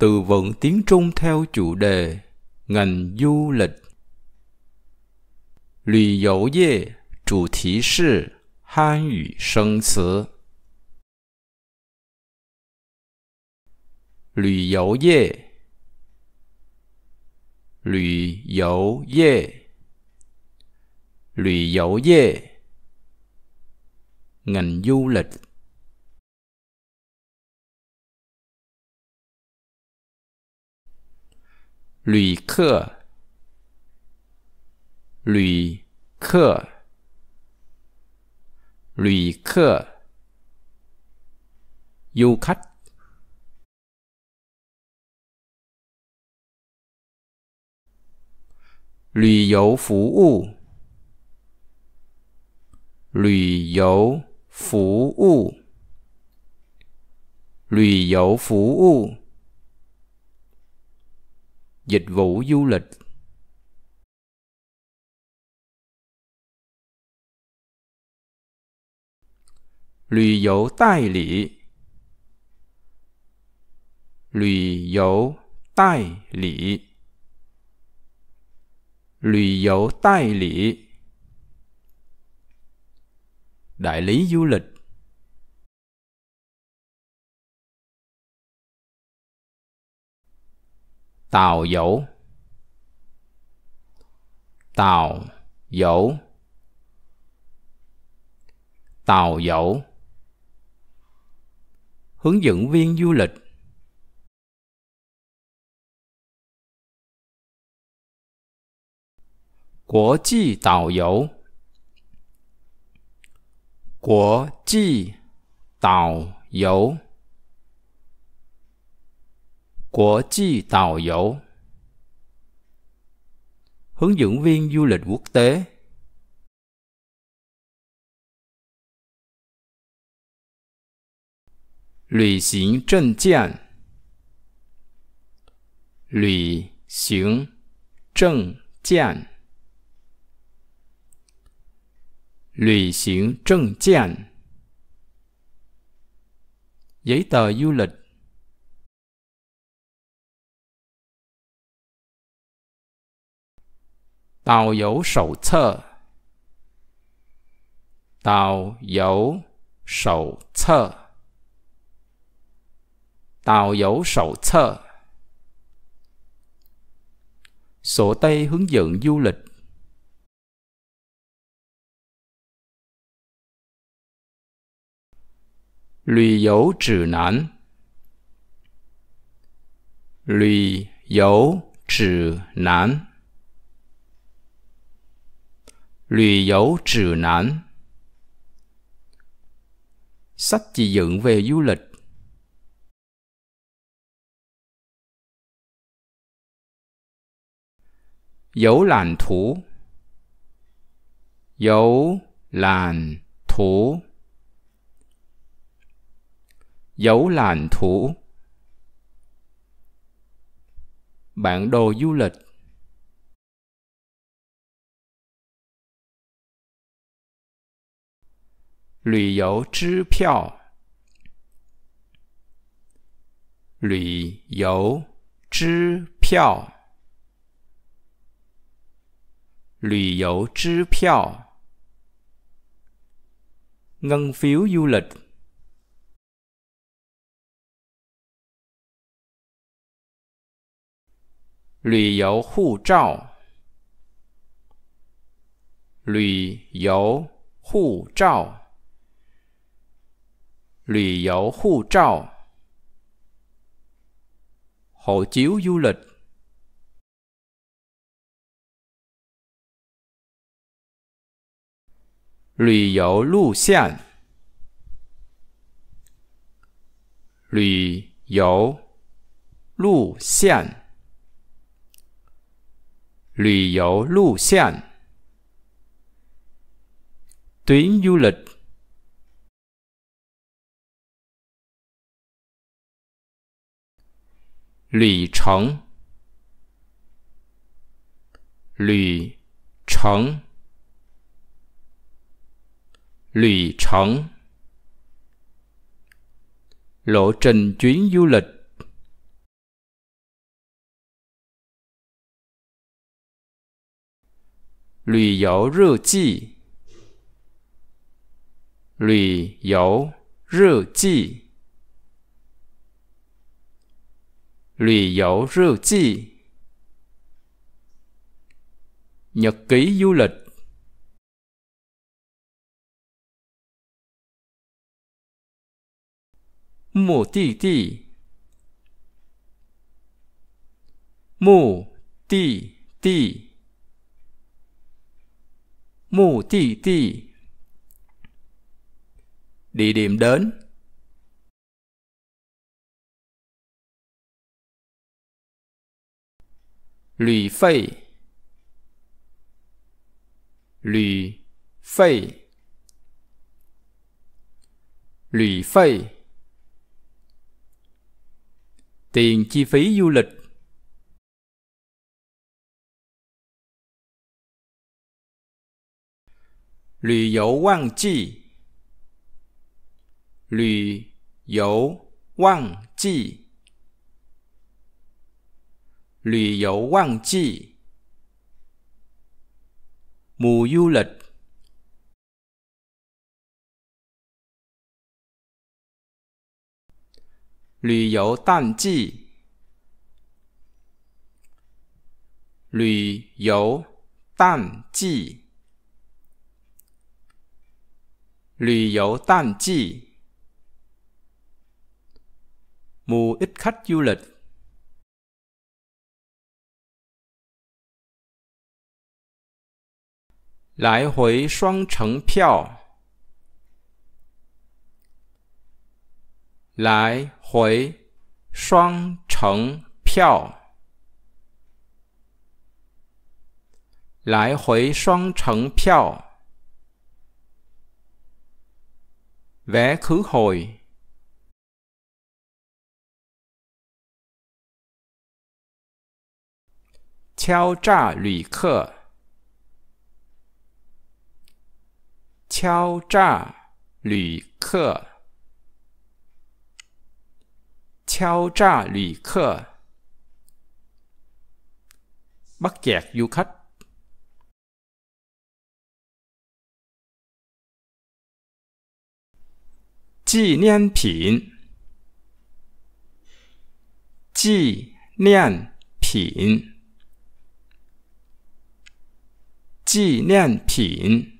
từ vựng tiếng Trung theo chủ đề ngành du lịch. Lì dầu dê, chủ thí sư, Hán ngữ sinh 词. Lì dầu dê Lì dầu dê Lì dầu dê Ngành du lịch 旅客，旅客，旅客。游客，旅游服务，旅游服务，旅游服务。dịch vụ du lịch lùi dấu tài lý lùi dấu tài lý lùi dấu tài lý đại lý du lịch Tàu dẫu Tàu dẫu Tàu dẫu Hướng dẫn viên du lịch Quốc tế tàu dẫu Quốc tế tàu dẫu của chi tàu dấu Hướng dẫn viên du lịch quốc tế Lũy xính trân kiện Lũy xính trân kiện Lũy xính trân kiện Giấy tờ du lịch 导游手册，导游手册，导游手册，手提、Hướng dẫn du lịch，旅游指南，旅游指南。Lùi dấu trừ nản Sách chỉ dựng về du lịch Dấu làn thú Dấu làn thú Dấu làn thú Bản đồ du lịch 旅游支票，旅游支票，旅游支票。ngân phiếu du lịch，旅游护照，旅游护照。lì dấu hộ chiếu, hộ chiếu du lịch lì dấu lưu xian lì dấu lưu xian lì dấu lưu xian tuyến du lịch 旅程，旅程，旅程，lộ trình chuyến du lịch，旅游日记，旅游日记。Lùy dấu rưu chi Nhật ký du lịch Mù tì tì Mù tì tì Mù tì tì Địa điểm đến 旅费，旅费，旅费，tiền chi phí du lịch, lữ dấu quang chi, lữ dấu quang chi lùy dấu quang chi mù du lịch lùy dấu tan chi lùy dấu tan chi lùy dấu tan chi mùa ít khách du lịch 来回双程票，来回双程票，来回双程票，vé cứu hồi，敲诈旅客。敲诈旅客，敲诈旅客，bắt c 纪念品，纪念品，纪念品。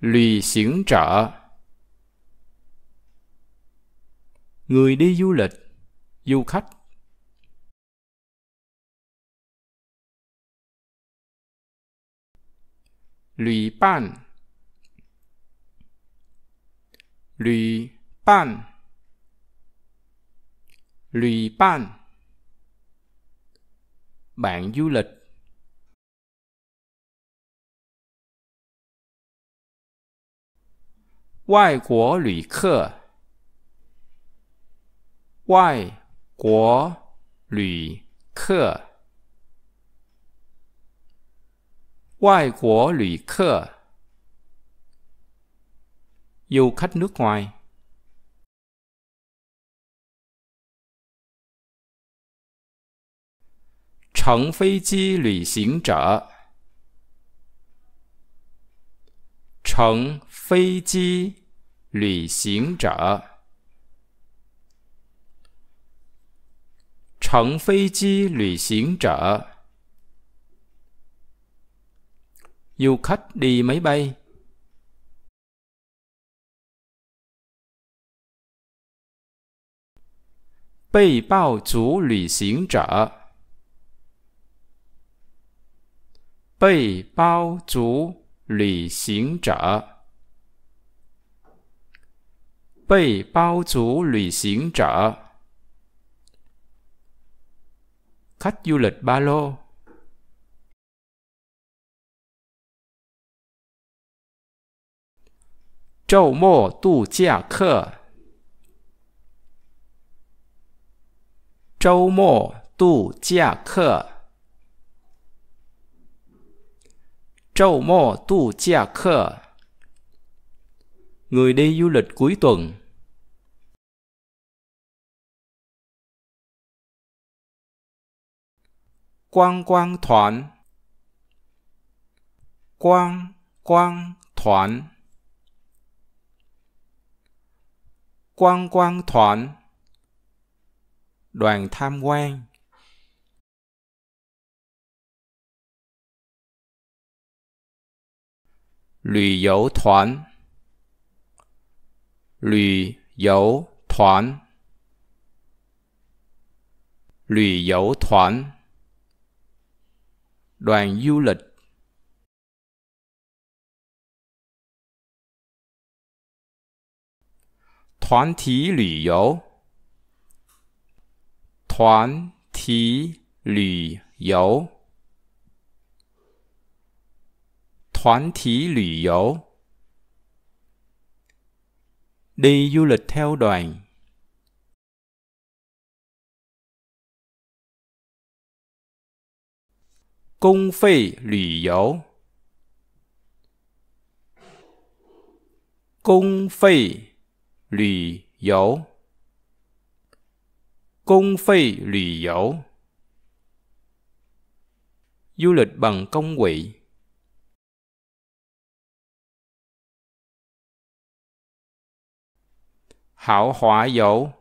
lùy xỉn trợ người đi du lịch du khách lùy ban lùy ban lùy ban bạn du lịch 外国旅客，外国旅客，外国旅客，游客，nước ngoài，乘飞机旅行者，乘飞机。旅行者，乘飞机旅行者，游客，飞，背包族旅行者，背包族旅行者。被包 chủ lùi xỉn trợ khách du lịch ba lô Châu mô tu gia khơ Châu mô tu gia khơ Châu mô tu gia khơ Người đi du lịch cuối tuần 观光团，观光团，观光团，团团参观，旅游团，旅游团，旅游团。đoàn du lịch đoàn thí lỷ dấu đoàn thí lỷ dấu Thoán thí lỷ dấu Đi du lịch theo đoàn 公费旅游，公费旅游，公费旅游，du lịch bằng công quỹ. Hảo hóa dấu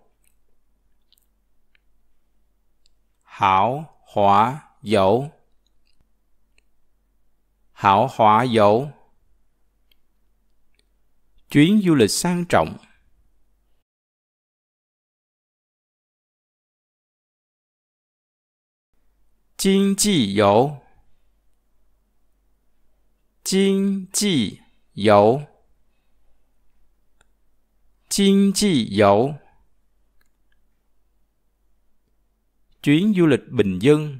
Hảo hóa dấu hảo hỏa dấu chuyến du lịch sang trọng Kinh chi dấu Kinh chi dấu Kinh chi dấu Chuyến du lịch bình dân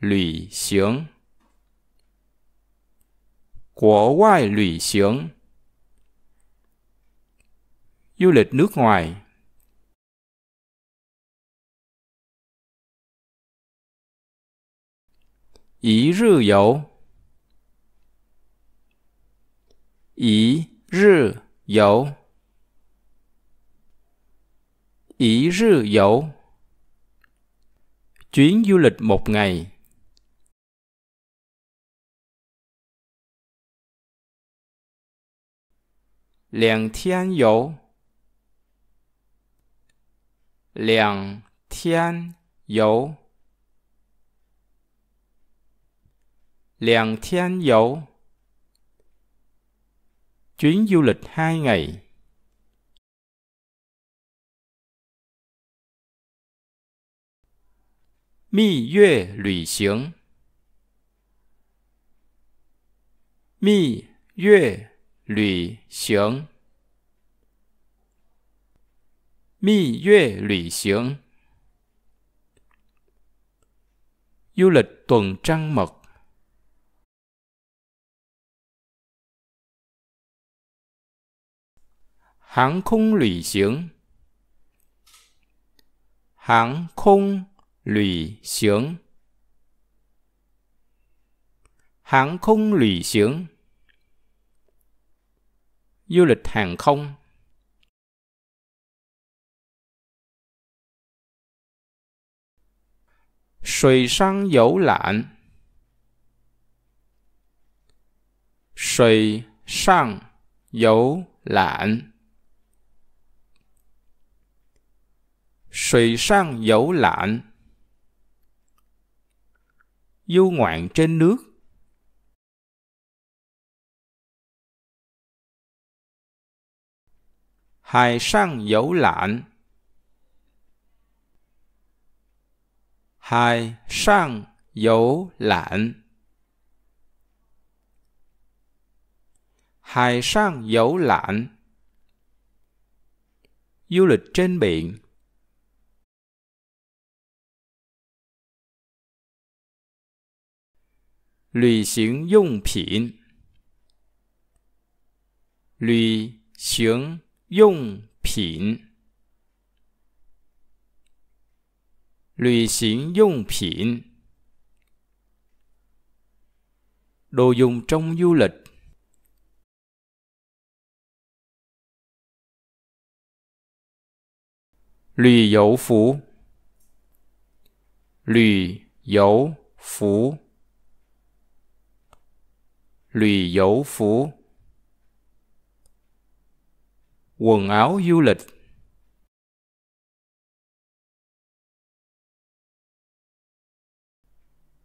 lũy xướng Quốc ngoại lũy xướng Du lịch nước ngoài Ý rư dấu Ý rư dấu Ý rư dấu Chuyến du lịch một ngày 两天游，两天游，两天游。Chuyến du lịch hai ngày. Mi yue lũy xướng. Mi yue du lịch tuần trăng mật. Hàng không lủy xướng Hàng không lủy xướng Hàng không lủy xướng du lịch hàng không Sùi sang dẫu lạn Sùi sang dẫu lạn Sùi sang dẫu lạn Du ngoạn trên nước 海上游览，海上游览，海上游览。Du lịch trên biển，旅行用品，旅行。用品、旅行用品、đồ dùng trong du lịch、旅游服、旅游服、旅游服。quần áo du lịch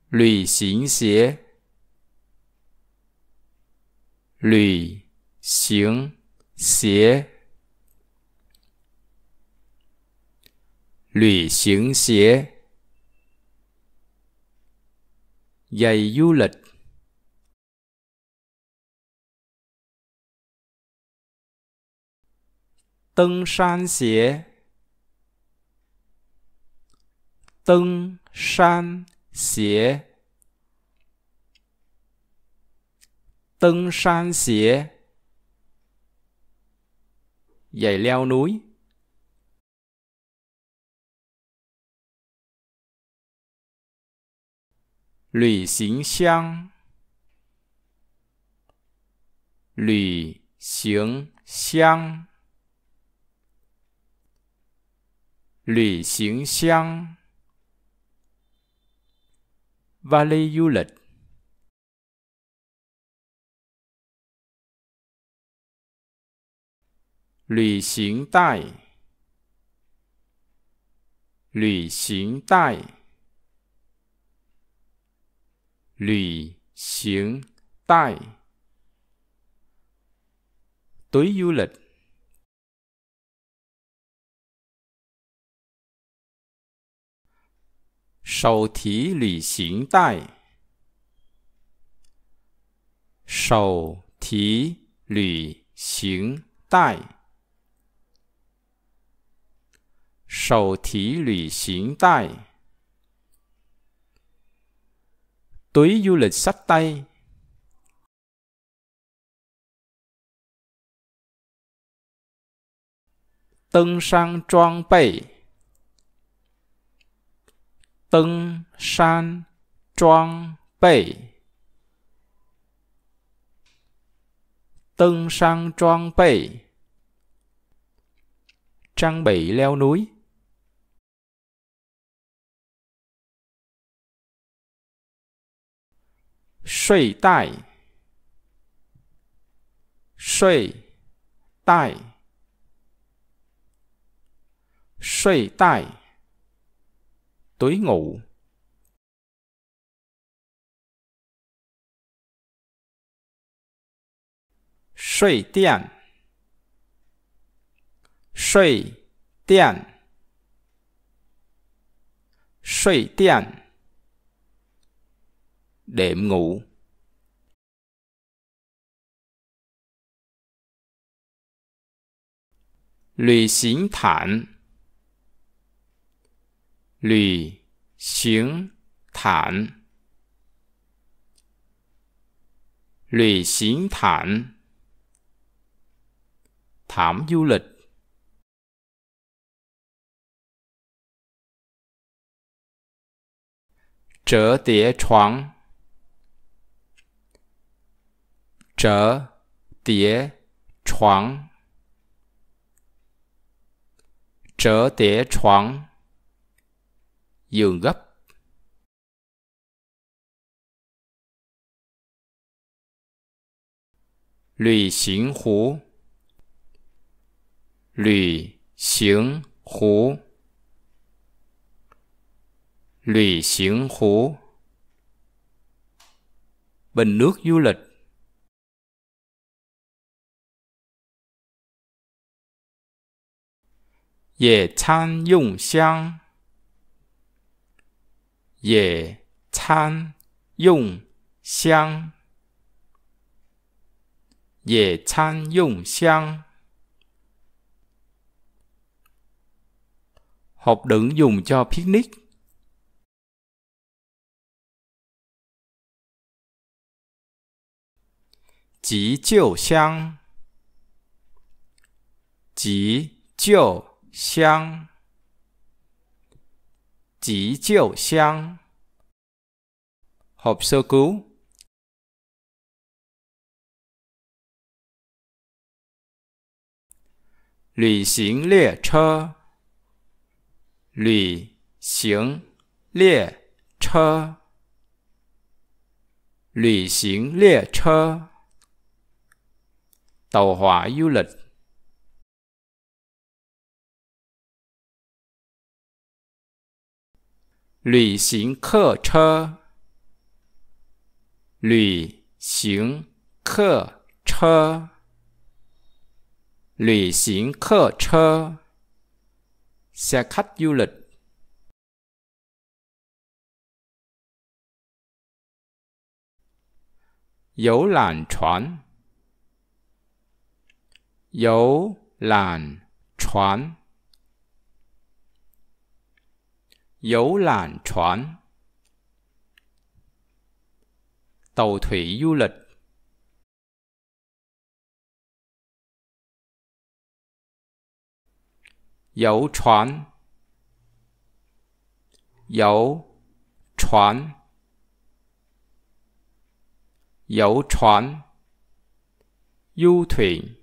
lùi xỉn xỉa lùi xỉn xỉa lùi xỉn xỉa giày du lịch Tân san xế Tân san xế Tân san xế Giày leo núi Lỷ xính xiang Lỷ xính xiang lùy xuyển xiang vali du lịch lùy xuyển tai lùy xuyển tai lùy xuyển tai túi du lịch 手提旅行袋，手提旅行袋，手提旅行袋，túi du lịch sách tay, tân sang trang bị trang bị trang bị leo núi. Sui tai Sui tai Sui tai túi ngủ suy điện suy điện suy điện Đệm ngủ Lùi xính thẳng. 旅行毯，旅行毯，毯，旅游，折叠床，折叠床，折叠床。giường gấp lùi xính hú lùi xính hú lùi xính hú bình nước du lịch Dễ chan dùng xiang 野餐用香，野餐用香。Hộp đựng dùng cho picnic. Chí chiều 香，chí chiều 香。急救箱、合作社、旅行列车、旅行列车、旅行列车、豆花油旅行客车，旅行客车，旅行客车。xe k h c u l ị 游览船，游览船。游览船倒退忧虑游船游船游船腰腿